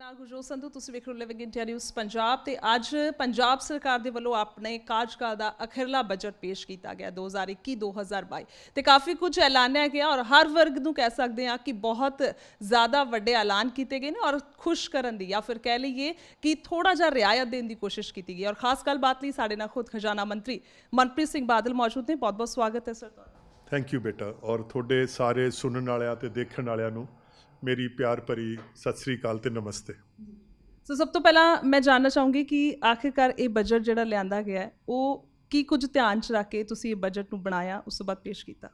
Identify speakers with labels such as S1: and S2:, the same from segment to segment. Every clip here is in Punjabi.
S1: ਨਾਲ ਗੁਰਜੋ ਸੰਧੂ ਤੁਸੀਂ ਵੇਖ ਰਹੇ ਹੋ ਲਿਵਿੰਗ ਇੰਡੀਆ ਨਿਊਜ਼ ਪੰਜਾਬ ਤੇ ਅੱਜ ਪੰਜਾਬ ਸਰਕਾਰ ਦੇ ਵੱਲੋਂ ਆਪਣੇ ਕਾਰਜਕਾਲ ਦਾ ਅਖਿਰਲਾ ਬਜਟ ਪੇਸ਼ ਕੀਤਾ ਗਿਆ 2021-2022 ਤੇ ਕਾਫੀ ਕੁਝ ਐਲਾਨਿਆ ਗਿਆ ਔਰ ਹਰ ਵਰਗ ਨੂੰ ਕਹਿ ਸਕਦੇ ਹਾਂ ਕਿ ਬਹੁਤ ਜ਼ਿਆਦਾ ਵੱਡੇ ਐਲਾਨ ਕੀਤੇ ਗਏ ਨੇ ਔਰ ਖੁਸ਼ ਕਰਨ ਦੀ ਜਾਂ ਫਿਰ ਕਹਿ ਲਈਏ ਕਿ ਥੋੜਾ ਜਿਹਾ ਰਿਆਇਤ ਦੇਣ ਦੀ ਕੋਸ਼ਿਸ਼ ਕੀਤੀ ਗਈ ਔਰ ਖਾਸ ਗੱਲ ਬਾਤ ਲਈ ਸਾਡੇ ਨਾਲ ਖੁਦ ਖਜ਼ਾਨਾ ਮੰਤਰੀ ਮਨਪ੍ਰੀਤ ਸਿੰਘ ਬਾਦਲ ਮੌਜੂਦ ਨੇ ਬਹੁਤ ਬਹੁਤ ਸਵਾਗਤ ਹੈ ਸਰ ਤੁਹਾਡਾ
S2: ਥੈਂਕ ਯੂ ਬੇਟਾ ਔਰ ਤੁਹਾਡੇ ਸਾਰੇ ਸੁਣਨ ਵਾਲਿਆਂ ਤੇ ਦੇਖਣ ਵਾਲਿਆਂ ਨੂੰ ਮੇਰੀ ਪਿਆਰ ਭਰੀ ਸਤਿ ਸ੍ਰੀ ਅਕਾਲ ਤੇ ਨਮਸਤੇ
S1: ਸੋ ਸਭ ਤੋਂ ਪਹਿਲਾਂ ਮੈਂ ਜਾਨਣਾ ਚਾਹੂੰਗੀ ਕਿ ਆਖਿਰਕਾਰ ਇਹ ਬਜਟ ਜਿਹੜਾ ਲਿਆਂਦਾ ਗਿਆ ਉਹ ਕੀ ਕੁਝ ਧਿਆਨ ਚ ਰੱਖ ਕੇ ਤੁਸੀਂ ਇਹ ਬਜਟ ਨੂੰ ਬਣਾਇਆ ਉਸ ਤੋਂ ਬਾਅਦ ਪੇਸ਼ ਕੀਤਾ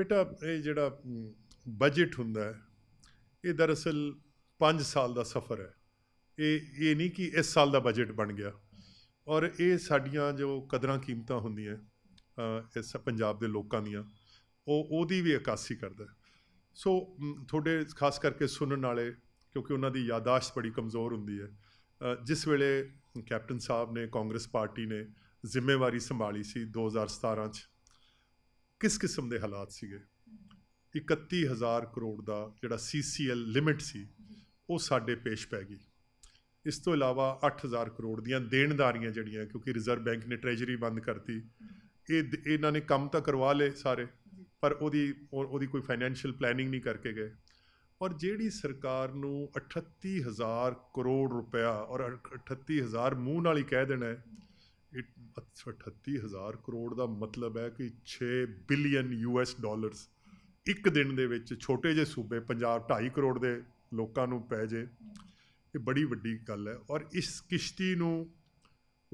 S2: ਬੇਟਾ ਇਹ ਜਿਹੜਾ ਬਜਟ ਹੁੰਦਾ ਹੈ ਇਹ ਦਰਅਸਲ 5 ਸਾਲ ਦਾ ਸਫ਼ਰ ਹੈ ਇਹ ਇਹ ਨਹੀਂ ਕਿ ਇਸ ਸਾਲ ਦਾ ਬਜਟ ਬਣ ਗਿਆ ਔਰ ਇਹ ਸਾਡੀਆਂ ਜੋ ਕਦਰਾਂ ਕੀਮਤਾਂ ਹੁੰਦੀਆਂ ਇਸ ਪੰਜਾਬ ਦੇ ਲੋਕਾਂ ਦੀਆਂ ਉਹ ਉਹਦੀ ਵੀ ਇਕਾਸੀ ਕਰਦਾ ਹੈ ਸੋ ਤੁਹਾਡੇ ਖਾਸ ਕਰਕੇ ਸੁਣਨ ਵਾਲੇ ਕਿਉਂਕਿ ਉਹਨਾਂ ਦੀ ਯਾਦਾਸ਼ਤ ਬੜੀ ਕਮਜ਼ੋਰ ਹੁੰਦੀ ਹੈ ਜਿਸ ਵੇਲੇ ਕੈਪਟਨ ਸਾਹਿਬ ਨੇ ਕਾਂਗਰਸ ਪਾਰਟੀ ਨੇ ਜ਼ਿੰਮੇਵਾਰੀ ਸੰਭਾਲੀ ਸੀ 2017 ਚ ਕਿਸ ਕਿਸਮ ਦੇ ਹਾਲਾਤ ਸੀਗੇ 31000 ਕਰੋੜ ਦਾ ਜਿਹੜਾ ਸੀਸੀਐਲ ਲਿਮਿਟ ਸੀ ਉਹ ਸਾਡੇ ਪੇਸ਼ ਪੈ ਗਈ ਇਸ ਤੋਂ ਇਲਾਵਾ 8000 ਕਰੋੜ ਦੀਆਂ ਦੇਣਦਾਰੀਆਂ ਜਿਹੜੀਆਂ ਕਿਉਂਕਿ ਰਿਜ਼ਰਵ ਬੈਂਕ ਨੇ ਟ੍ਰੈਜਰੀ ਬੰਦ ਕਰਤੀ ਇਹ ਇਹਨਾਂ ਨੇ ਕੰਮ ਤਾਂ ਕਰਵਾ ਲਏ ਸਾਰੇ ਪਰ ਉਹਦੀ ਉਹਦੀ ਕੋਈ ਫਾਈਨੈਂਸ਼ੀਅਲ ਪਲੈਨਿੰਗ ਨਹੀਂ ਕਰਕੇ ਗਏ ਔਰ ਜਿਹੜੀ ਸਰਕਾਰ ਨੂੰ 38000 ਕਰੋੜ ਰੁਪਇਆ ਔਰ 38000 ਮੂੰਹ ਨਾਲ ਹੀ ਕਹਿ ਦੇਣਾ ਹੈ 38000 ਕਰੋੜ ਦਾ ਮਤਲਬ ਹੈ ਕਿ 6 ਬਿਲੀਅਨ ਯੂਐਸ ਡਾਲਰਸ ਇੱਕ ਦਿਨ ਦੇ ਵਿੱਚ ਛੋਟੇ ਜਿਹੇ ਸੂਬੇ ਪੰਜਾਬ 2.5 ਕਰੋੜ ਦੇ ਲੋਕਾਂ ਨੂੰ ਪੈ ਜੇ ਇਹ ਬੜੀ ਵੱਡੀ ਗੱਲ ਹੈ ਔਰ ਇਸ ਕਿਸ਼ਤੀ ਨੂੰ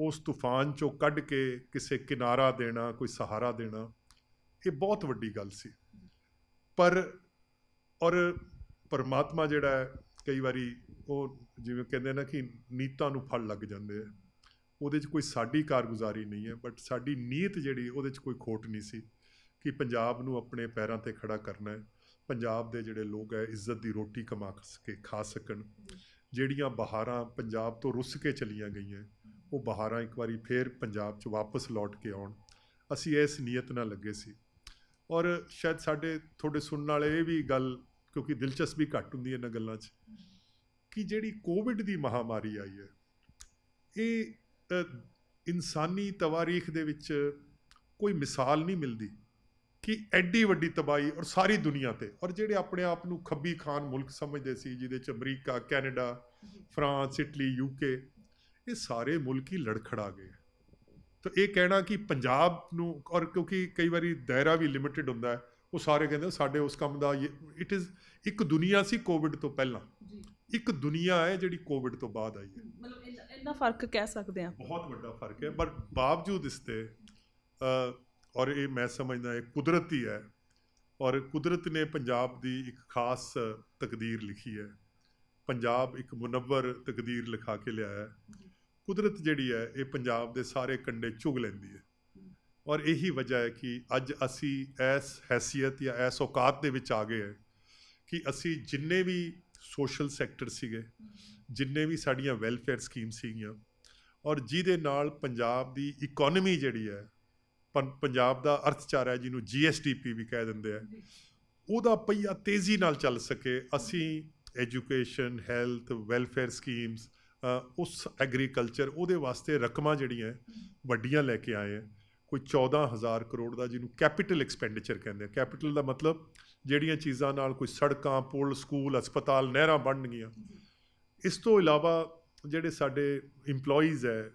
S2: ਉਸ ਤੂਫਾਨ ਚੋਂ ਕੱਢ ਕੇ ਕਿਸੇ ਕਿਨਾਰਾ ਦੇਣਾ ਕੋਈ ਸਹਾਰਾ ਦੇਣਾ ਇਹ ਬਹੁਤ ਵੱਡੀ ਗੱਲ ਸੀ ਪਰ ਔਰ ਪਰਮਾਤਮਾ ਜਿਹੜਾ ਹੈ ਕਈ ਵਾਰੀ ਉਹ ਜਿਵੇਂ ਕਹਿੰਦੇ ਨਾ ਕਿ ਨੀਤਾਂ ਨੂੰ ਫਲ ਲੱਗ ਜਾਂਦੇ ਆ ਉਹਦੇ 'ਚ ਕੋਈ ਸਾਡੀ ਕਾਰਗੁਜ਼ਾਰੀ ਨਹੀਂ ਹੈ ਬਟ ਸਾਡੀ ਨੀਤ ਜਿਹੜੀ ਉਹਦੇ 'ਚ ਕੋਈ ਖੋਟ ਨਹੀਂ ਸੀ ਕਿ ਪੰਜਾਬ ਨੂੰ ਆਪਣੇ ਪੈਰਾਂ ਤੇ ਖੜਾ ਕਰਨਾ ਹੈ ਪੰਜਾਬ ਦੇ ਜਿਹੜੇ ਲੋਕ ਹੈ ਇੱਜ਼ਤ ਦੀ ਰੋਟੀ ਕਮਾ ਕੇ ਖਾ ਸਕਣ ਜਿਹੜੀਆਂ ਬਹਾਰਾਂ ਪੰਜਾਬ ਤੋਂ ਰੁੱਸ ਕੇ ਚਲੀਆਂ ਗਈਆਂ ਉਹ ਬਹਾਰਾਂ ਇੱਕ ਵਾਰੀ ਫੇਰ ਪੰਜਾਬ 'ਚ ਵਾਪਸ ਲੌਟ ਕੇ ਆਉਣ ਅਸੀਂ ਇਸ ਨੀਅਤ ਨਾਲ ਲੱਗੇ ਸੀ ਔਰ ਸ਼ਾਇਦ ਸਾਡੇ ਤੁਹਾਡੇ ਸੁਣਨ ਵਾਲੇ ਇਹ ਵੀ ਗੱਲ ਕਿਉਂਕਿ ਦਿਲਚਸਪੀ ਘੱਟ ਹੁੰਦੀ ਹੈ ਇਹਨਾਂ ਗੱਲਾਂ 'ਚ ਕਿ ਜਿਹੜੀ ਕੋਵਿਡ ਦੀ ਮਹਾਮਾਰੀ ਆਈ ਹੈ ਇਹ ਇਨਸਾਨੀ ਤਵਾਰੀਖ ਦੇ ਵਿੱਚ ਕੋਈ ਮਿਸਾਲ ਨਹੀਂ ਮਿਲਦੀ ਕਿ ਐਡੀ ਵੱਡੀ ਤਬਾਈ ਔਰ ਸਾਰੀ ਦੁਨੀਆ ਤੇ ਔਰ ਜਿਹੜੇ ਆਪਣੇ ਆਪ ਨੂੰ ਖੱਬੀ ਖਾਨ ਮੁਲਕ ਸਮਝਦੇ ਸੀ ਜਿਹਦੇ ਚ ਅਮਰੀਕਾ ਕੈਨੇਡਾ ਫਰਾਂਸ ਇਟਲੀ ਯੂਕੇ ਇਹ ਸਾਰੇ ਮੁਲਕ ਹੀ ਲੜਖੜਾ ਗਏ ਤਾਂ ਇਹ ਕਹਿਣਾ ਕਿ ਪੰਜਾਬ ਨੂੰ ਔਰ ਕਿਉਂਕਿ ਕਈ ਵਾਰੀ ਦਾਇਰਾ ਵੀ ਲਿਮਿਟਿਡ ਹੁੰਦਾ ਹੈ ਉਹ ਸਾਰੇ ਕਹਿੰਦੇ ਸਾਡੇ ਉਸ ਕੰਮ ਦਾ ਇਟ ਇਜ਼ ਇੱਕ ਦੁਨੀਆ ਸੀ ਕੋਵਿਡ ਤੋਂ ਪਹਿਲਾਂ ਇੱਕ ਦੁਨੀਆ ਹੈ ਜਿਹੜੀ ਕੋਵਿਡ ਤੋਂ ਬਾਅਦ ਆਈ ਹੈ
S1: ਮਤਲਬ ਇੰਨਾ ਫਰਕ ਕਹਿ ਸਕਦੇ ਆ
S2: ਬਹੁਤ ਵੱਡਾ ਫਰਕ ਹੈ ਪਰ ਬਾਵਜੂਦ ਇਸ ਤੇ ਔਰ ਇਹ ਮੈਂ ਸਮਝਦਾ ਇਹ ਕੁਦਰਤੀ ਹੈ ਔਰ ਕੁਦਰਤ ਨੇ ਪੰਜਾਬ ਦੀ ਇੱਕ ਖਾਸ ਤਕਦੀਰ ਲਿਖੀ ਹੈ ਪੰਜਾਬ ਇੱਕ ਮੁਨਵਰ ਤਕਦੀਰ ਲਿਖਾ ਕੇ ਲਿਆਇਆ ਹੈ ਕੁਦਰਤ ਜਿਹੜੀ ਹੈ ਇਹ ਪੰਜਾਬ ਦੇ ਸਾਰੇ ਕੰਡੇ ਚੁਗ ਲੈਂਦੀ ਹੈ ਔਰ ਇਹੀ ਵਜ੍ਹਾ ਹੈ ਕਿ ਅੱਜ ਅਸੀਂ ਐਸ ਹیثیت ਜਾਂ ਐਸ ਔਕਾਤ ਦੇ ਵਿੱਚ ਆ ਗਏ ਹੈ ਕਿ ਅਸੀਂ ਜਿੰਨੇ ਵੀ ਸੋਸ਼ਲ ਸੈਕਟਰ ਸੀਗੇ ਜਿੰਨੇ ਵੀ ਸਾਡੀਆਂ ਵੈਲਫੇਅਰ ਸਕੀਮ ਸੀਗੀਆਂ ਔਰ ਜਿਹਦੇ ਨਾਲ ਪੰਜਾਬ ਦੀ ਇਕਨੋਮੀ ਜਿਹੜੀ ਹੈ ਪੰਜਾਬ ਦਾ ਅਰਥਚਾਰਾ ਜਿਹਨੂੰ ਜੀਐਸਟੀਪੀ ਵੀ ਕਹਿ ਦਿੰਦੇ ਆ ਉਹਦਾ ਪਈਆ ਤੇਜ਼ੀ ਨਾਲ ਚੱਲ ਸਕੇ ਅਸੀਂ ਐਜੂਕੇਸ਼ਨ ਹੈਲਥ ਵੈਲਫੇਅਰ ਸਕੀਮਸ ਉਸ ਐਗਰੀਕਲਚਰ ਉਹਦੇ ਵਾਸਤੇ ਰਕਮਾਂ ਜਿਹੜੀਆਂ ਵੱਡੀਆਂ ਲੈ ਕੇ ਆਏ ਆ ਕੋਈ 14000 ਕਰੋੜ ਦਾ ਜਿਹਨੂੰ ਕੈਪੀਟਲ ਐਕਸਪੈਂਡੀਚਰ ਕਹਿੰਦੇ ਆ ਕੈਪੀਟਲ ਦਾ ਮਤਲਬ ਜਿਹੜੀਆਂ ਚੀਜ਼ਾਂ ਨਾਲ ਕੋਈ ਸੜਕਾਂ ਪੁਲ ਸਕੂਲ ਹਸਪਤਾਲ ਨਹਿਰਾਂ ਬਣਨਗੀਆਂ ਇਸ ਤੋਂ ਇਲਾਵਾ ਜਿਹੜੇ ਸਾਡੇ EMPLOYEES ਹੈ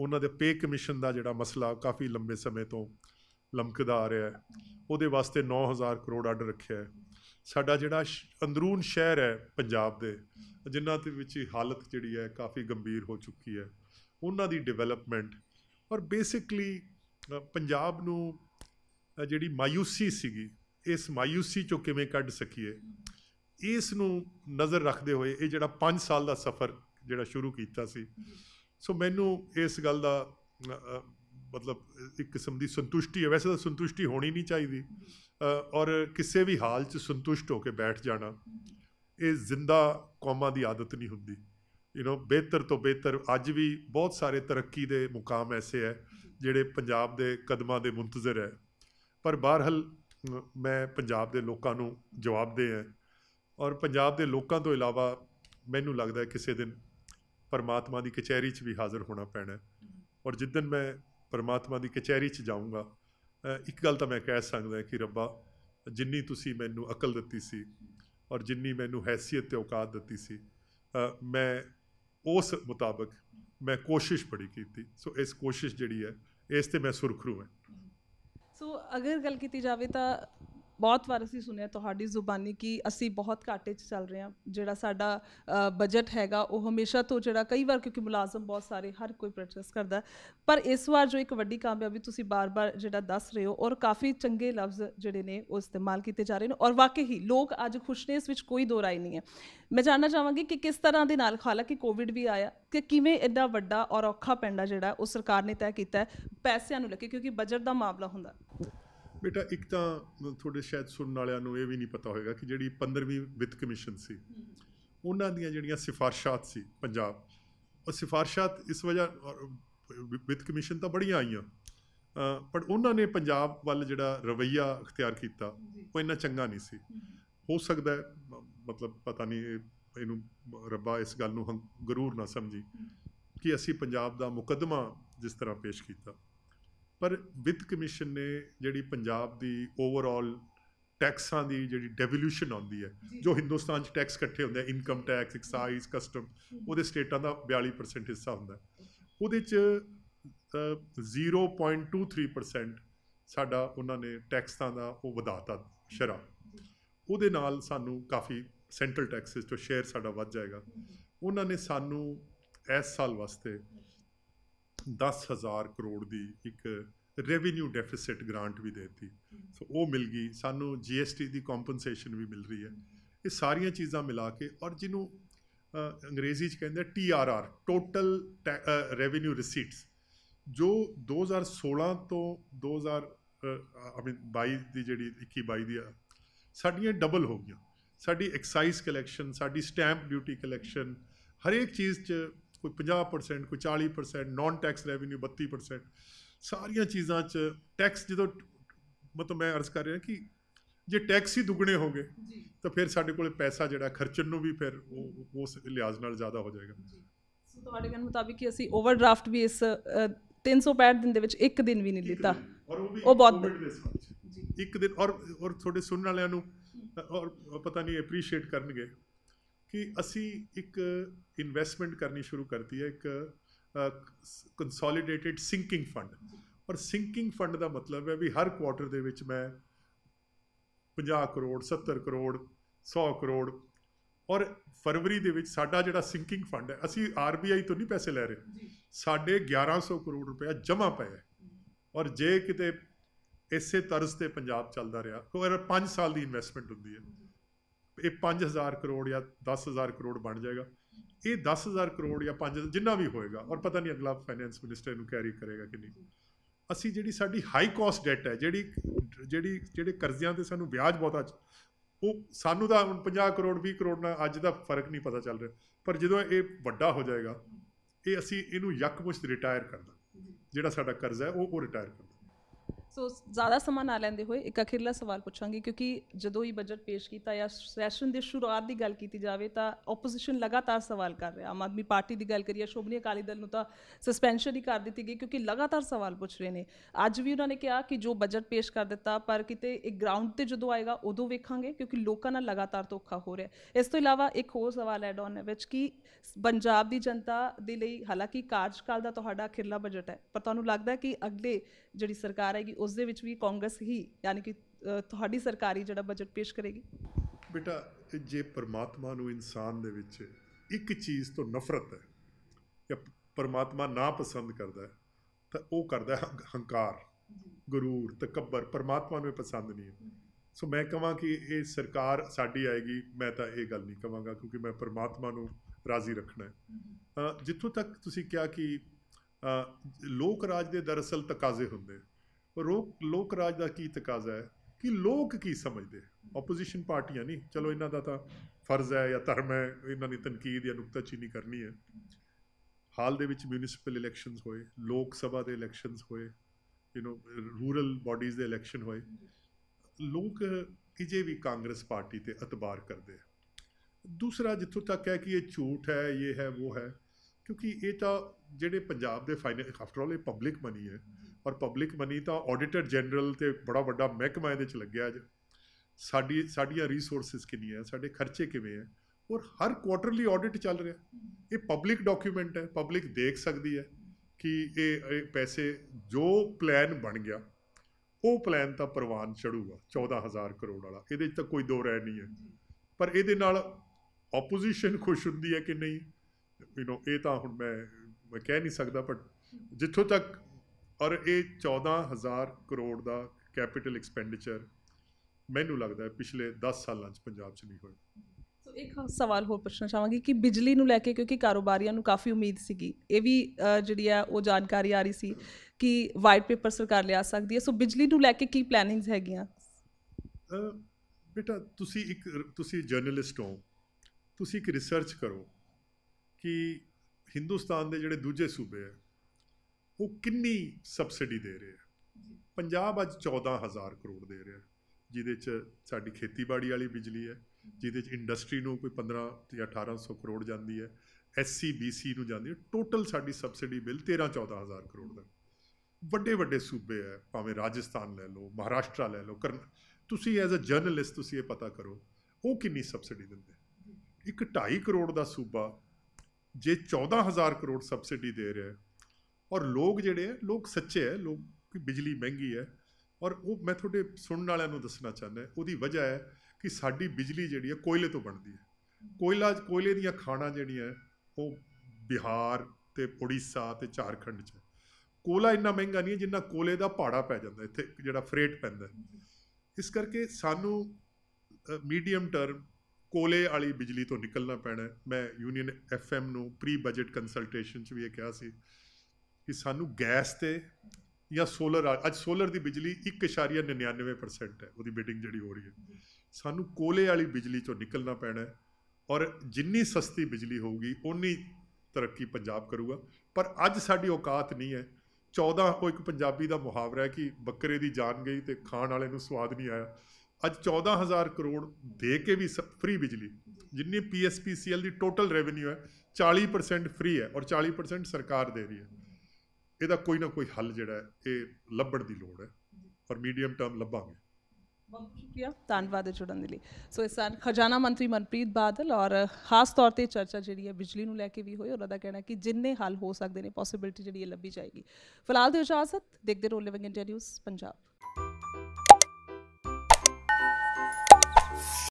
S2: ਉਹਨਾਂ ਦੇ ਪੇ ਕਮਿਸ਼ਨ ਦਾ ਜਿਹੜਾ ਮਸਲਾ ਕਾਫੀ ਲੰਬੇ ਸਮੇਂ ਤੋਂ ਲੰਮਕਦਾ ਆ ਰਿਹਾ ਹੈ ਉਹਦੇ ਵਾਸਤੇ 9000 ਕਰੋੜ ਅੱਡ ਰੱਖਿਆ ਹੈ ਸਾਡਾ ਜਿਹੜਾ ਅੰਦਰੂਨ ਸ਼ਹਿਰ ਹੈ ਪੰਜਾਬ ਦੇ ਜਿਨ੍ਹਾਂ ਦੇ ਵਿੱਚ ਹਾਲਤ ਜਿਹੜੀ ਹੈ ਕਾਫੀ ਗੰਭੀਰ ਹੋ ਚੁੱਕੀ ਹੈ ਉਹਨਾਂ ਦੀ ਡਿਵੈਲਪਮੈਂਟ ਔਰ ਬੇਸਿਕਲੀ ਪੰਜਾਬ ਨੂੰ ਜਿਹੜੀ ਮਾਇੂਸੀ ਸੀਗੀ ਇਸ ਮਾਇੂਸੀ ਚੋਂ ਕਿਵੇਂ ਕੱਢ ਸਕੀਏ ਇਸ ਨੂੰ ਨਜ਼ਰ ਰੱਖਦੇ ਹੋਏ ਇਹ ਜਿਹੜਾ 5 ਸਾਲ ਦਾ ਸਫ਼ਰ ਜਿਹੜਾ ਸ਼ੁਰੂ ਕੀਤਾ ਸੀ ਸੋ ਮੈਨੂੰ ਇਸ ਗੱਲ ਦਾ ਮਤਲਬ ਇੱਕ ਕਿਸਮ ਦੀ ਸੰਤੁਸ਼ਟੀ ਹੈ ਵੈਸੇ ਤਾਂ ਸੰਤੁਸ਼ਟੀ ਹੋਣੀ ਨਹੀਂ ਚਾਹੀਦੀ ਔਰ ਕਿਸੇ ਵੀ ਹਾਲ 'ਚ ਸੰਤੁਸ਼ਟ ਹੋ ਕੇ ਬੈਠ ਜਾਣਾ ਇਹ ਜ਼ਿੰਦਾ ਕੌਮਾਂ ਦੀ ਆਦਤ ਨਹੀਂ ਹੁੰਦੀ ਯੂ نو ਬਿਹਤਰ ਤੋਂ ਬਿਹਤਰ ਅੱਜ ਵੀ ਬਹੁਤ ਸਾਰੇ ਤਰੱਕੀ ਦੇ ਮੁਕਾਮ ਐਸੇ ਹੈ ਜਿਹੜੇ ਪੰਜਾਬ ਦੇ ਕਦਮਾਂ ਦੇ ਮੁੰਤਜ਼ਰ ਹੈ ਪਰ ਬਾਹਰਲ ਮੈਂ ਪੰਜਾਬ ਦੇ ਲੋਕਾਂ ਨੂੰ ਜਵਾਬ ਦੇ ਐ ਔਰ ਪੰਜਾਬ ਦੇ ਲੋਕਾਂ ਤੋਂ ਇਲਾਵਾ ਮੈਨੂੰ ਲੱਗਦਾ ਕਿਸੇ ਦਿਨ ਪਰਮਾਤਮਾ ਦੀ ਕਚਹਿਰੀ 'ਚ ਵੀ ਹਾਜ਼ਰ ਹੋਣਾ ਪੈਣਾ ਔਰ ਜਿੱਦਨ ਮੈਂ ਪਰਮਾਤਮਾ ਦੀ ਕਚਹਿਰੀ 'ਚ ਜਾਊਂਗਾ ਇੱਕ ਗੱਲ ਤਾਂ ਮੈਂ ਕਹਿ ਸਕਦਾ ਕਿ ਰੱਬਾ ਜਿੰਨੀ ਤੁਸੀਂ ਮੈਨੂੰ ਅਕਲ ਦਿੱਤੀ ਸੀ ਔਰ ਜਿੰਨੀ ਮੈਨੂੰ ਹیثیت ਤੇ ਔਕਾਤ ਦਿੱਤੀ ਸੀ ਮੈਂ ਉਸ ਮੁਤਾਬਕ ਮੈਂ ਕੋਸ਼ਿਸ਼ ਬੜੀ ਕੀਤੀ ਸੋ ਇਸ ਕੋਸ਼ਿਸ਼ ਜਿਹੜੀ ਹੈ ਇਸ ਤੇ ਮੈਂ ਸੁਰਖਰੂ ਹਾਂ
S1: ਸੋ ਅਗਰ ਗੱਲ ਕੀਤੀ ਜਾਵੇ ਤਾਂ ਬਹੁਤ ਵਾਰ ਅਸੀਂ ਸੁਣਿਆ ਤੁਹਾਡੀ ਜ਼ੁਬਾਨੀ ਕਿ ਅਸੀਂ ਬਹੁਤ ਘਾਟੇ 'ਚ ਚੱਲ ਰਹੇ ਹਾਂ ਜਿਹੜਾ ਸਾਡਾ ਬਜਟ ਹੈਗਾ ਉਹ ਹਮੇਸ਼ਾ ਤੋਂ ਜਿਹੜਾ ਕਈ ਵਾਰ ਕਿਉਂਕਿ ਮੁਲਾਜ਼ਮ ਬਹੁਤ ਸਾਰੇ ਹਰ ਕੋਈ ਪ੍ਰੋਟੈਸਟ ਕਰਦਾ ਪਰ ਇਸ ਵਾਰ ਜੋ ਇੱਕ ਵੱਡੀ ਕਾਮਯਾਬੀ ਤੁਸੀਂ ਬਾਰ-ਬਾਰ ਜਿਹੜਾ ਦੱਸ ਰਹੇ ਹੋ ਔਰ ਕਾਫੀ ਚੰਗੇ ਲਫ਼ਜ਼ ਜਿਹੜੇ ਨੇ ਉਹ ਇਸਤੇਮਾਲ ਕੀਤੇ ਜਾ ਰਹੇ ਨੇ ਔਰ ਵਾਕਈ ਹੀ ਲੋਕ ਅੱਜ ਖੁਸ਼ ਨੇ ਇਸ ਵਿੱਚ ਕੋਈ ਦੋ ਰਾਈ ਨਹੀਂ ਹੈ ਮੈਂ ਜਾਣਨਾ ਚਾਹਾਂਗੀ ਕਿ ਕਿਸ ਤਰ੍ਹਾਂ ਦੇ ਨਾਲ ਹਾਲਾਂਕਿ ਕੋਵਿਡ ਵੀ ਆਇਆ ਕਿ ਕਿਵੇਂ ਇੰਨਾ ਵੱਡਾ ਔਰ ਔਖਾ ਪੈਂਡਾ ਜਿਹੜਾ ਉਹ ਸਰਕਾਰ ਨੇ ਤੈਅ ਕੀਤਾ ਹੈ ਪੈਸਿਆਂ ਨੂੰ ਲੈ ਕੇ ਕਿਉਂਕਿ ਬਜਟ ਦਾ ਮਾਮਲਾ ਹੁੰਦਾ
S2: ਬੇਟਾ ਇੱਕ ਤਾਂ ਤੁਹਾਡੇ ਸ਼ਾਇਦ ਸੁਣਨ ਵਾਲਿਆਂ ਨੂੰ ਇਹ ਵੀ ਨਹੀਂ ਪਤਾ ਹੋਵੇਗਾ ਕਿ ਜਿਹੜੀ 15ਵੀਂ ਵਿੱਤ ਕਮਿਸ਼ਨ ਸੀ ਉਹਨਾਂ ਦੀਆਂ ਜਿਹੜੀਆਂ ਸਿਫਾਰਸ਼ਾਂ ਸੀ ਪੰਜਾਬ ਉਹ ਸਿਫਾਰਸ਼ਾਂ ਇਸ ਵਜ੍ਹਾ ਵਿੱਤ ਕਮਿਸ਼ਨ ਤਾਂ ਬੜੀਆਂ ਆਈਆਂ ਪਰ ਉਹਨਾਂ ਨੇ ਪੰਜਾਬ ਵੱਲ ਜਿਹੜਾ ਰਵਈਆ اختیار ਕੀਤਾ ਉਹ ਇੰਨਾ ਚੰਗਾ ਨਹੀਂ ਸੀ ਹੋ ਸਕਦਾ ਮਤਲਬ ਪਤਾ ਨਹੀਂ ਇਹਨੂੰ ਰੱਬਾ ਇਸ ਗੱਲ ਨੂੰ ਗਰੂਰ ਨਾ ਸਮਝੀ ਕਿ ਅਸੀਂ ਪੰਜਾਬ ਦਾ ਮੁਕਦਮਾ ਜਿਸ ਤਰ੍ਹਾਂ ਪੇਸ਼ ਕੀਤਾ ਪਰ ਵਿੱਤ ਕਮਿਸ਼ਨ ਨੇ ਜਿਹੜੀ ਪੰਜਾਬ ਦੀ ਓਵਰਆਲ ਟੈਕਸਾਂ ਦੀ ਜਿਹੜੀ ਡੈਵਲੂਸ਼ਨ ਆਉਂਦੀ ਹੈ ਜੋ ਹਿੰਦੁਸਤਾਨ 'ਚ ਟੈਕਸ ਇਕੱਠੇ ਹੁੰਦੇ ਆ ਇਨਕਮ ਟੈਕਸ ਐਕਸਾਈਜ਼ ਕਸਟਮ ਉਹਦੇ ਸਟੇਟਾਂ ਦਾ 42% ਹਿੱਸਾ ਹੁੰਦਾ ਉਹਦੇ 'ਚ 0.23% ਸਾਡਾ ਉਹਨਾਂ ਨੇ ਟੈਕਸਾਂ ਦਾ ਉਹ ਵਧਾਤਾ ਸ਼ਰਾ ਉਹਦੇ ਨਾਲ ਸਾਨੂੰ ਕਾਫੀ ਸੈਂਟਰਲ ਟੈਕਸਿਸ ਤੋਂ ਸ਼ੇਅਰ ਸਾਡਾ ਵੱਧ ਜਾਏਗਾ ਉਹਨਾਂ ਨੇ ਸਾਨੂੰ ਇਸ ਸਾਲ ਵਾਸਤੇ 10000 ਕਰੋੜ ਦੀ ਇੱਕ ਰੈਵਨਿਊ ਡੈਫਿਸਿਟ ਗ੍ਰਾਂਟ ਵੀ ਦਿੱਤੀ ਸੋ ਉਹ ਮਿਲ ਗਈ ਸਾਨੂੰ ਜੀਐਸਟੀ ਦੀ ਕੰਪਨਸੇਸ਼ਨ ਵੀ ਮਿਲ ਰਹੀ ਹੈ ਇਹ ਸਾਰੀਆਂ ਚੀਜ਼ਾਂ ਮਿਲਾ ਕੇ ਔਰ ਜਿਹਨੂੰ ਅੰਗਰੇਜ਼ੀ ਚ ਕਹਿੰਦੇ ਟੀਆਰਆਰ ਟੋਟਲ ਰੈਵਨਿਊ ਰਿਸੀਟਸ ਜੋ 2016 ਤੋਂ 2000 ਆਪਣੀ 22 ਦੀ ਜਿਹੜੀ 21 22 ਦੀ ਆ ਸਾਡੀਆਂ ਡਬਲ ਹੋ ਗਈਆਂ ਸਾਡੀ ਐਕਸਾਈਜ਼ ਕਲੈਕਸ਼ਨ ਸਾਡੀ ਸਟੈਂਪ ਡਿਊਟੀ ਕਲੈਕਸ਼ਨ ਹਰ ਇੱਕ ਚੀਜ਼ 'ਚ ਕੋਈ 50% ਕੋਈ 40% ਨਾਨ ਟੈਕਸ ਰੈਵਨਿਊ 32% ਸਾਰੀਆਂ ਚੀਜ਼ਾਂ 'ਚ ਟੈਕਸ ਜਦੋਂ ਮਤਲਬ ਮੈਂ ਅਰਜ਼ ਕਰ ਰਿਹਾ ਕਿ ਜੇ ਟੈਕਸ ਹੀ ਦੁੱਗਣੇ ਹੋਗੇ ਤਾਂ ਫਿਰ ਸਾਡੇ ਕੋਲੇ ਪੈਸਾ ਜਿਹੜਾ ਖਰਚਣ ਨੂੰ ਵੀ ਫਿਰ ਉਹ ਉਸ ਲਿਹਾਜ਼ ਨਾਲ ਜ਼ਿਆਦਾ ਹੋ ਜਾਏਗਾ
S1: ਸੋ ਤੁਹਾਡੇ ਕਹਿਣ ਮੁਤਾਬਿਕ ਕਿ ਅਸੀਂ ਓਵਰਡਰਾਫਟ ਵੀ ਇਸ 365 ਦਿਨ ਦੇ ਵਿੱਚ ਇੱਕ ਦਿਨ ਵੀ ਨਹੀਂ ਦਿੱਤਾ ਉਹ ਬਹੁਤ ਇੱਕ ਦਿਨ ਔਰ ਔਰ
S2: ਤੁਹਾਡੇ ਸੁਣਨ ਵਾਲਿਆਂ ਨੂੰ ਔਰ ਪਤਾ ਨਹੀਂ ਅਪਰੀਸ਼ੀਏਟ ਕਰਨਗੇ ਕਿ ਅਸੀਂ ਇੱਕ ਇਨਵੈਸਟਮੈਂਟ ਕਰਨੀ ਸ਼ੁਰੂ ਕਰਤੀ ਹੈ ਇੱਕ ਕੰਸੋਲੀਡੇਟਿਡ ਸਿੰਕਿੰਗ ਫੰਡ ਔਰ ਸਿੰਕਿੰਗ ਫੰਡ ਦਾ ਮਤਲਬ ਹੈ ਵੀ ਹਰ ਕੁਆਟਰ ਦੇ ਵਿੱਚ ਮੈਂ 50 ਕਰੋੜ 70 ਕਰੋੜ 100 ਕਰੋੜ ਔਰ ਫਰਵਰੀ ਦੇ ਵਿੱਚ ਸਾਡਾ ਜਿਹੜਾ ਸਿੰਕਿੰਗ ਫੰਡ ਹੈ ਅਸੀਂ ਆਰਬੀਆਈ ਤੋਂ ਨਹੀਂ ਪੈਸੇ ਲੈ ਰਹੇ ਸਾਡੇ 1100 ਕਰੋੜ ਰੁਪਇਆ ਜਮ੍ਹਾਂ ਹੈ ਔਰ ਜੇ ਕਿਤੇ ਇਸੇ ਤਰਜ਼ ਤੇ ਪੰਜਾਬ ਚੱਲਦਾ ਰਿਹਾ ਕੋਈ 5 ਸਾਲ ਦੀ ਇਨਵੈਸਟਮੈਂਟ ਹੁੰਦੀ ਹੈ ਇਹ 5000 ਕਰੋੜ ਜਾਂ 10000 ਕਰੋੜ ਬਣ ਜਾਏਗਾ ਇਹ 10000 ਕਰੋੜ ਜਾਂ 5 ਜਿੰਨਾ ਵੀ ਹੋਏਗਾ ਔਰ ਪਤਾ ਨਹੀਂ ਅਗਲਾ ਫਾਈਨੈਂਸ ਮਿਨਿਸਟਰ ਇਹਨੂੰ ਕੈਰੀ ਕਰੇਗਾ ਕਿ ਨਹੀਂ ਅਸੀਂ ਜਿਹੜੀ ਸਾਡੀ ਹਾਈ ਕਾਸਟ ਡੈਟ ਹੈ ਜਿਹੜੀ ਜਿਹੜੀ ਜਿਹੜੇ ਕਰਜ਼ਿਆਂ ਤੇ ਸਾਨੂੰ ਵਿਆਜ ਬਹੁਤਾ ਉਹ ਸਾਨੂੰ ਹੁਣ 50 ਕਰੋੜ 20 ਕਰੋੜ ਨਾਲ ਅੱਜ ਦਾ ਫਰਕ ਨਹੀਂ ਪਤਾ ਚੱਲ ਰਿਹਾ ਪਰ ਜਦੋਂ ਇਹ ਵੱਡਾ ਹੋ ਜਾਏਗਾ ਇਹ ਅਸੀਂ ਇਹਨੂੰ ਮੁਸ਼ਤ ਰਿਟਾਇਰ ਕਰਨਾ ਜਿਹੜਾ ਸਾਡਾ ਕਰਜ਼ਾ ਹੈ ਉਹ ਉਹ ਰਿਟਾਇਰ ਕਰਨਾ
S1: ਸੋ ਜ਼ਿਆਦਾ ਸਮਾਂ ਨਾ ਲੈਂਦੇ ਹੋਏ ਇੱਕ ਅਖੀਰਲਾ ਸਵਾਲ ਪੁੱਛਾਂਗੀ ਕਿਉਂਕਿ ਜਦੋਂ ਹੀ ਬਜਟ ਪੇਸ਼ ਕੀਤਾ ਜਾਂ ਸੈਸ਼ਨ ਦੇ ਸ਼ੁਰੂਆਤ ਦੀ ਗੱਲ ਕੀਤੀ ਜਾਵੇ ਤਾਂ ਆਪੋਜੀਸ਼ਨ ਲਗਾਤਾਰ ਸਵਾਲ ਕਰ ਰਿਹਾ ਆਮ ਆਦਮੀ ਪਾਰਟੀ ਦੀ ਗੱਲ ਕਰੀਏ ਸ਼ੋਭਨੀ ਅਕਾਲੀ ਦਲ ਨੂੰ ਤਾਂ ਸਸਪੈਂਸ਼ਨ ਹੀ ਕਰ ਦਿੱਤੀ ਗਈ ਕਿਉਂਕਿ ਲਗਾਤਾਰ ਸਵਾਲ ਪੁੱਛ ਰਹੇ ਨੇ ਅੱਜ ਵੀ ਉਹਨਾਂ ਨੇ ਕਿਹਾ ਕਿ ਜੋ ਬਜਟ ਪੇਸ਼ ਕਰ ਦਿੱਤਾ ਪਰ ਕਿਤੇ ਇੱਕ ਗਰਾਊਂਡ ਤੇ ਜਦੋਂ ਆਏਗਾ ਉਦੋਂ ਵੇਖਾਂਗੇ ਕਿਉਂਕਿ ਲੋਕਾਂ ਨਾਲ ਲਗਾਤਾਰ ਧੋਖਾ ਹੋ ਰਿਹਾ ਇਸ ਤੋਂ ਇਲਾਵਾ ਇੱਕ ਹੋਰ ਸਵਾਲ ਐਡ ਆਨ ਵਿੱਚ ਕਿ ਪੰਜਾਬ ਦੀ ਜਨਤਾ ਦੇ ਲਈ ਹਾਲਾਂਕਿ ਕਾਰਜਕਾਲ ਦਾ ਤੁਹਾਡਾ ਅਖੀਰਲਾ ਬਜਟ ਹੈ ਪਰ ਤੁਹਾਨੂੰ ਲੱਗਦਾ ਕਿ ਅਗਲੇ ਜਿਹੜੀ ਸਰਕਾਰ ਆਏਗੀ ਉਸ ਦੇ ਵਿੱਚ ਵੀ ਕਾਂਗਰਸ ਹੀ ਯਾਨੀ ਕਿ ਤੁਹਾਡੀ ਸਰਕਾਰੀ ਜਿਹੜਾ ਬਜਟ ਪੇਸ਼ ਕਰੇਗੀ
S2: ਬੇਟਾ ਜੇ ਪਰਮਾਤਮਾ ਨੂੰ ਇਨਸਾਨ ਦੇ ਵਿੱਚ ਇੱਕ ਚੀਜ਼ ਤੋਂ ਨਫ਼ਰਤ ਹੈ ਜਾਂ ਪਰਮਾਤਮਾ ਨਾ ਪਸੰਦ ਕਰਦਾ ਤਾਂ ਉਹ ਕਰਦਾ ਹੈ ਹੰਕਾਰ ਗਰੂਰ ਤਕਬਰ ਪਰਮਾਤਮਾ ਨੂੰ ਪਸੰਦ ਨਹੀਂ ਹੈ ਸੋ ਮੈਂ ਕਹਾਂ ਕਿ ਇਹ ਸਰਕਾਰ ਸਾਡੀ ਆਏਗੀ ਮੈਂ ਤਾਂ ਇਹ ਗੱਲ ਨਹੀਂ ਕਹਾਂਗਾ ਕਿਉਂਕਿ ਮੈਂ ਪਰਮਾਤਮਾ ਨੂੰ ਰਾਜ਼ੀ ਰੱਖਣਾ ਹੈ ਜਿੱਥੋਂ ਤੱਕ ਤੁਸੀਂ ਕਿਹਾ ਕਿ ਲੋਕ ਰਾਜ ਦੇ ਦਰਅਸਲ ਤਕਾਜ਼ੇ ਹੁੰਦੇ ਰੋਕ ਲੋਕ ਰਾਜ ਦਾ ਕੀ ਤਕਾਜ਼ਾ ਹੈ ਕਿ ਲੋਕ ਕੀ ਸਮਝਦੇ ਆਪੋਜੀਸ਼ਨ ਪਾਰਟੀਆਂ ਨਹੀਂ ਚਲੋ ਇਹਨਾਂ ਦਾ ਤਾਂ ਫਰਜ਼ ਹੈ ਜਾਂ ਧਰਮ ਹੈ ਇਹਨਾਂ ਦੀ ਤਨਕੀਦ ਜਾਂ ਨੁਕਤਾਚੀਨੀ ਕਰਨੀ ਹੈ ਹਾਲ ਦੇ ਵਿੱਚ ਮਿਊਨਿਸਪਲ ਇਲੈਕਸ਼ਨਸ ਹੋਏ ਲੋਕ ਸਭਾ ਦੇ ਇਲੈਕਸ਼ਨਸ ਹੋਏ ਯੂ نو ਰੂਰਲ ਬਾਡੀਜ਼ ਦੇ ਇਲੈਕਸ਼ਨ ਹੋਏ ਲੋਕ ਕਿਜੇ ਵੀ ਕਾਂਗਰਸ ਪਾਰਟੀ ਤੇ ਇਤਬਾਰ ਕਰਦੇ ਆ ਦੂਸਰਾ ਜਿੱਥੋਂ ਤੱਕ ਹੈ ਕਿ ਇਹ ਝੂਠ ਹੈ ਇਹ ਹੈ ਉਹ ਹੈ ਕਿਉਂਕਿ ਇਹ ਤਾਂ ਜਿਹੜੇ ਪੰਜਾਬ ਦੇ ਫਾਈਨਲ ਆਫਟਰ ਆਲ ਇਹ ਪਬਲਿਕ ਮਨੀ ਹੈ ਔਰ ਪਬਲਿਕ ਮਨੀ ਤਾਂ ਆਡੀਟਰ ਜਨਰਲ ਤੇ ਬੜਾ ਵੱਡਾ ਮਹਿਕਮਾ ਇਹਦੇ ਚ ਲੱਗਿਆ ਅੱਜ ਸਾਡੀ ਸਾਡੀਆਂ ਰਿਸੋਰਸਸ ਕਿੰਨੀਆਂ ਸਾਡੇ ਖਰਚੇ ਕਿਵੇਂ ਆ ਔਰ ਹਰ ਕੁਆਟਰਲੀ ਆਡਿਟ ਚੱਲ ਰਿਹਾ ਇਹ ਪਬਲਿਕ ਡਾਕੂਮੈਂਟ ਹੈ ਪਬਲਿਕ ਦੇਖ ਸਕਦੀ ਹੈ ਕਿ ਇਹ ਪੈਸੇ ਜੋ ਪਲਾਨ ਬਣ ਗਿਆ ਉਹ ਪਲਾਨ ਤਾਂ ਪ੍ਰਵਾਨ ਚੜੂਗਾ 14000 ਕਰੋੜ ਵਾਲਾ ਇਹਦੇ 'ਚ ਤਾਂ ਕੋਈ ਦੋ ਰਹਿ ਨਹੀਂ ਹੈ ਪਰ ਇਹਦੇ ਨਾਲ ਆਪੋਜੀਸ਼ਨ ਖੁਸ਼ ਹੁੰਦੀ ਹੈ ਕਿ ਨਹੀਂ ਯੂ نو ਇਹ ਤਾਂ ਹੁਣ ਮੈਂ ਮੈਂ ਕਹਿ ਨਹੀਂ ਸਕਦਾ ਬਟ ਜਿੱਥੋਂ ਤੱਕ ਔਰ ਇਹ 14000 ਕਰੋੜ ਦਾ ਕੈਪੀਟਲ ਐਕਸਪੈਂਡੀਚਰ ਮੈਨੂੰ ਲੱਗਦਾ ਹੈ ਪਿਛਲੇ 10 ਸਾਲਾਂ 'ਚ ਪੰਜਾਬ 'ਚ ਨਹੀਂ ਹੋਇਆ
S1: ਸੋ ਇੱਕ ਸਵਾਲ ਹੋਰ ਪੁੱਛਣਾ ਚਾਹਾਂਗੀ ਕਿ ਬਿਜਲੀ ਨੂੰ ਲੈ ਕੇ ਕਿਉਂਕਿ ਕਾਰੋਬਾਰੀਆਂ ਨੂੰ ਕਾਫੀ ਉਮੀਦ ਸੀਗੀ ਇਹ ਵੀ ਜਿਹੜੀ ਆ ਉਹ ਜਾਣਕਾਰੀ ਆ ਰਹੀ ਸੀ ਕਿ ਵਾਈਟ ਪੇਪਰ ਸਰਕਾਰ ਲਿਆ ਸਕਦੀ ਹੈ ਸੋ ਬਿਜਲੀ ਨੂੰ ਲੈ ਕੇ ਕੀ ਪਲੈਨਿੰਗਸ ਹੈਗੀਆਂ
S2: ਬੇਟਾ ਤੁਸੀਂ ਇੱਕ ਤੁਸੀਂ ਜਰਨਲਿਸਟ ਹੋ ਤੁਸੀਂ ਇੱਕ ਰਿਸਰਚ ਕਰੋ ਕਿ ਹਿੰਦੁਸਤਾਨ ਦੇ ਜਿਹੜੇ ਦੂਜੇ ਸੂਬੇ ਆ ਉਹ ਕਿੰਨੀ ਸਬਸਿਡੀ ਦੇ ਰਿਹਾ ਹੈ ਪੰਜਾਬ ਅੱਜ 14000 ਕਰੋੜ ਦੇ ਰਿਹਾ ਜਿਹਦੇ ਚ ਸਾਡੀ ਖੇਤੀਬਾੜੀ ਵਾਲੀ ਬਿਜਲੀ ਹੈ ਜਿਹਦੇ ਚ ਇੰਡਸਟਰੀ ਨੂੰ ਕੋਈ 15 ਜਾਂ 1800 ਕਰੋੜ ਜਾਂਦੀ ਹੈ ਐਸਸੀ ਬੀਸੀ ਨੂੰ ਜਾਂਦੀ ਹੈ ਟੋਟਲ ਸਾਡੀ ਸਬਸਿਡੀ ਬਿੱਲ 13 14000 ਕਰੋੜ ਦਾ ਵੱਡੇ ਵੱਡੇ ਸੂਬੇ ਹੈ ਭਾਵੇਂ ਰਾਜਸਥਾਨ ਲੈ ਲਓ ਮਹਾਰਾਸ਼ਟਰ ਲੈ ਲਓ ਕਰਨ ਤੁਸੀਂ ਐਜ਼ ਅ ਜਰਨਲਿਸਟ ਤੁਸੀਂ ਇਹ ਪਤਾ ਕਰੋ ਉਹ ਕਿੰਨੀ ਸਬਸਿਡੀ ਦਿੰਦੇ ਇੱਕ 2.5 ਕਰੋੜ ਦਾ ਸੂਬਾ ਜੇ 14000 ਕਰੋੜ ਸਬਸਿਡੀ ਦੇ ਰਿਹਾ ਔਰ ਲੋਕ ਜਿਹੜੇ ਆ ਲੋਕ ਸੱਚੇ ਆ ਲੋਕ ਕਿ ਬਿਜਲੀ ਮਹਿੰਗੀ ਹੈ ਔਰ ਉਹ ਮੈਂ ਤੁਹਾਡੇ ਸੁਣਨ ਵਾਲਿਆਂ ਨੂੰ ਦੱਸਣਾ ਚਾਹੁੰਦਾ ਉਹਦੀ ਵਜ੍ਹਾ ਹੈ ਕਿ ਸਾਡੀ ਬਿਜਲੀ ਜਿਹੜੀ ਹੈ ਕੋਇਲੇ ਤੋਂ ਬਣਦੀ ਹੈ ਕੋਇਲਾ ਕੋਇਲੇ ਦੀਆਂ ਖਾਣਾ ਜਿਹੜੀਆਂ ਉਹ ਬਿਹਾਰ ਤੇ ਓਡੀਸ਼ਾ ਤੇ ਝਾਰਖੰਡ 'ਚ ਕੋਲਾ ਇੰਨਾ ਮਹਿੰਗਾ ਨਹੀਂ ਹੈ ਜਿੰਨਾ ਕੋਲੇ ਦਾ ਪਹਾੜਾ ਪੈ ਜਾਂਦਾ ਇੱਥੇ ਜਿਹੜਾ ਫਰੇਟ ਪੈਂਦਾ ਇਸ ਕਰਕੇ ਸਾਨੂੰ ਮੀਡੀਅਮ ਟਰਮ ਕੋਲੇ ਵਾਲੀ ਬਿਜਲੀ ਤੋਂ ਨਿਕਲਣਾ ਪੈਣਾ ਮੈਂ ਯੂਨੀਅਨ ਐਫਐਮ ਨੂੰ ਪ੍ਰੀ ਬਜਟ ਕੰਸਲਟੇਸ਼ਨ 'ਚ ਵੀ ਇਹ ਕਿਹਾ ਸੀ ਕਿ ਸਾਨੂੰ ਗੈਸ ਤੇ ਜਾਂ ਸੋਲਰ ਅੱਜ ਸੋਲਰ ਦੀ ਬਿਜਲੀ 1.99% ਹੈ ਉਹਦੀ ਬਿਡਿੰਗ ਜਿਹੜੀ ਹੋ ਰਹੀ ਹੈ ਸਾਨੂੰ ਕੋਲੇ ਵਾਲੀ ਬਿਜਲੀ ਤੋਂ ਨਿਕਲਣਾ ਪੈਣਾ ਔਰ ਜਿੰਨੀ ਸਸਤੀ ਬਿਜਲੀ ਹੋਊਗੀ ਉਨੀ ਤਰੱਕੀ ਪੰਜਾਬ ਕਰੂਗਾ ਪਰ ਅੱਜ ਸਾਡੀ ਔਕਾਤ ਨਹੀਂ ਹੈ 14 ਕੋਈ ਇੱਕ ਪੰਜਾਬੀ ਦਾ ਮੁਹਾਵਰਾ ਹੈ ਕਿ ਬੱਕਰੇ ਦੀ ਜਾਨ ਗਈ ਤੇ ਖਾਣ ਵਾਲੇ ਨੂੰ ਸਵਾਦ ਨਹੀਂ ਆਇਆ ਅੱਜ 14000 ਕਰੋੜ ਦੇ ਕੇ ਵੀ ਫ੍ਰੀ ਬਿਜਲੀ ਜਿੰਨੀ ਪੀਐਸਪੀਸੀਐਲ ਦੀ ਟੋਟਲ ਰੈਵਨਿਊ ਹੈ 40% ਫ੍ਰੀ ਹੈ ਔਰ 40% ਸਰਕਾਰ ਦੇ ਰਹੀ ਹੈ ਇਹਦਾ ਕੋਈ ਨਾ ਕੋਈ ਹੱਲ ਜਿਹੜਾ ਹੈ ਇਹ ਲੱਭਣ ਦੀ ਲੋੜ ਹੈ ਪਰ ਮੀਡੀਅਮ ਟਰਮ ਲੱਭਾਂਗੇ
S1: ਬਹੁਤ ਸ਼ੁਕਰੀਆ ਧੰਨਵਾਦ ਜੁੜਨ ਦੇ ਲਈ ਸੋ ਇਸ ਸਾਲ ਖਜ਼ਾਨਾ ਮੰਤਰੀ ਮਨਪ੍ਰੀਤ ਬਾਦਲ ਔਰ ਖਾਸ ਤੌਰ ਤੇ ਚਰਚਾ ਜਿਹੜੀ ਹੈ ਬਿਜਲੀ ਨੂੰ ਲੈ ਕੇ ਵੀ ਹੋਈ ਉਹਨਾਂ ਦਾ ਕਹਿਣਾ ਕਿ ਜਿੰਨੇ ਹੱਲ ਹੋ ਸਕਦੇ ਨੇ ਪੋਸਿਬਿਲਟੀ ਜਿਹੜੀ ਹੈ ਲੱਭੀ ਜਾਏਗੀ ਫਿਲਹਾਲ ਦੇ ਇਜਾਜ਼ਤ ਦੇਖਦੇ ਰਹੋ ਲਿਵਿੰਗ ਇੰਡੀਆ ਨਿਊਜ਼ ਪੰਜਾਬ